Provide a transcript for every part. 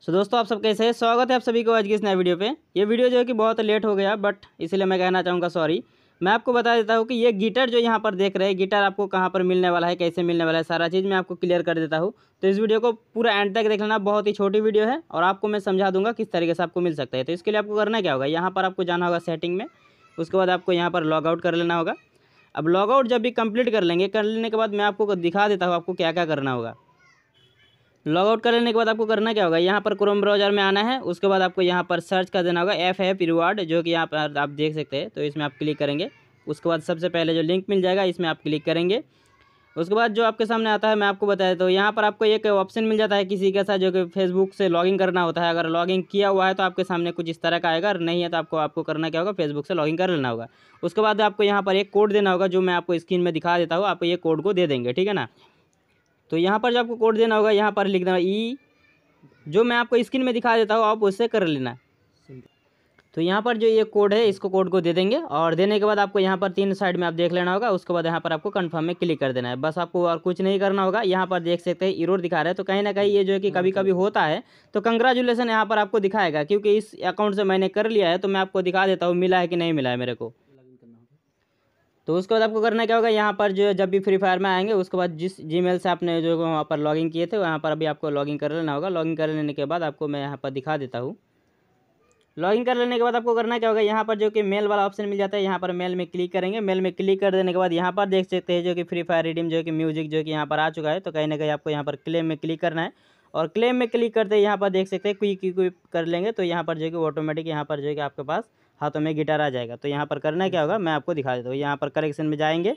सो so, दोस्तों आप सब कैसे हैं स्वागत है आप सभी को आज की इस नए वीडियो पे ये वीडियो जो है कि बहुत लेट हो गया बट इसलिए मैं कहना चाहूँगा सॉरी मैं आपको बता देता हूँ कि ये गिटार जो यहाँ पर देख रहे हैं गिटार आपको कहाँ पर मिलने वाला है कैसे मिलने वाला है सारा चीज़ मैं आपको क्लियर कर देता हूँ तो इस वीडियो को पूरा एंड तक देख लेना बहुत ही छोटी वीडियो है और आपको मैं समझा दूंगा किस तरीके से आपको मिल सकता है तो इसके लिए आपको करना क्या होगा यहाँ पर आपको जाना होगा सेटिंग में उसके बाद आपको यहाँ पर लॉग आउट कर लेना होगा अब लॉग आउट जब भी कंप्लीट कर लेंगे कर लेने के बाद मैं आपको दिखा देता हूँ आपको क्या क्या करना होगा लॉगआउट कर लेने के बाद आपको करना क्या होगा यहाँ पर क्रोम ब्राउजर में आना है उसके बाद आपको यहाँ पर सर्च कर देना होगा एफ एफ रिवार्ड जो कि यहाँ पर आप देख सकते हैं तो इसमें आप क्लिक करेंगे उसके बाद सबसे पहले जो लिंक मिल जाएगा इसमें आप क्लिक करेंगे उसके बाद जो आपके सामने आता है मैं आपको बताया तो यहाँ पर आपको एक ऑप्शन मिल जाता है किसी के साथ जो कि फेसबुक से लॉगिंग करना होता है अगर लॉगिंग किया हुआ है तो आपके सामने कुछ इस तरह का आएगा और नहीं है तो आपको आपको करना क्या होगा फेसबुक से लॉगिंग कर लेना होगा उसके बाद आपको यहाँ पर एक कोड देना होगा जो मैं आपको स्क्रीन में दिखा देता हूँ आपको ये कोड को दे देंगे ठीक है ना तो यहाँ पर जो आपको कोड देना होगा यहाँ पर लिख देना ई e, जो मैं आपको स्क्रीन में दिखा देता हूँ आप उससे कर लेना तो यहाँ पर जो ये कोड है इसको कोड को दे देंगे और देने के बाद आपको यहाँ पर तीन साइड में आप देख लेना होगा उसके बाद यहाँ पर आपको कंफर्म में क्लिक कर देना है बस आपको और कुछ नहीं करना होगा यहाँ पर देख सकते हैं इरोर दिखा रहा है तो कहीं ना कहीं ये जो है कि कभी कभी होता है तो कंग्रेचुलेसन यहाँ पर आपको दिखाएगा क्योंकि इस अकाउंट से मैंने कर लिया है तो मैं आपको दिखा देता हूँ मिला है कि नहीं मिला है मेरे को तो उसके बाद आपको करना क्या होगा यहाँ पर जो जब भी फ्री फायर में आएंगे उसके बाद जिस जीमेल से आपने जो वहाँ पर लॉगिन किए थे वहाँ पर अभी आपको लॉगिन कर लेना होगा लॉगिन कर लेने के बाद आपको मैं यहाँ पर दिखा देता हूँ लॉगिन कर लेने के बाद आपको करना क्या होगा यहाँ पर जो कि मेल वाला ऑप्शन मिल जाता है यहाँ पर मेल में क्लिक करेंगे मेल में क्लिक कर देने के बाद यहाँ पर देख सकते हैं जो कि फ्री फायर रिडीम जो कि म्यूजिक जो कि यहाँ पर आ चुका है तो कहीं ना कहीं आपको यहाँ पर क्लेम में क्लिक करना है और क्लेम में क्लिक करते यहाँ पर देख सकते हैं क्विक क्विक कर लेंगे तो यहाँ पर जो है कि ऑटोमेटिक यहाँ पर जो है कि आपके पास हाथों में गिटार आ जाएगा तो यहाँ पर करना क्या होगा मैं आपको दिखा देता हूँ यहाँ पर कलेक्शन में जाएंगे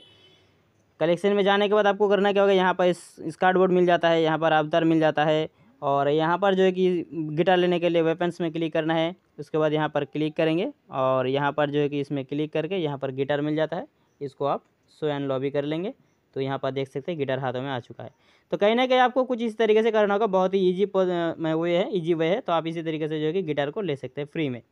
कलेक्शन में जाने के बाद आपको करना क्या होगा यहाँ पर इस, कार्डबोर्ड मिल जाता है यहाँ पर अवतार मिल जाता है और यहाँ पर जो है कि गिटार लेने के लिए वेपन्स में क्लिक करना है उसके बाद यहाँ पर क्लिक करेंगे और यहाँ पर जो है कि इसमें क्लिक करके यहाँ पर गिटार मिल जाता है इसको आप सो एंड लॉबी कर लेंगे तो यहाँ पर देख सकते हैं गिटार हाथों में आ चुका है तो कहीं ना कहीं आपको कुछ इस तरीके से करना होगा बहुत ही ईजी वे है ईजी वे है तो आप इसी तरीके से जो है कि गिटार को ले सकते हैं फ्री में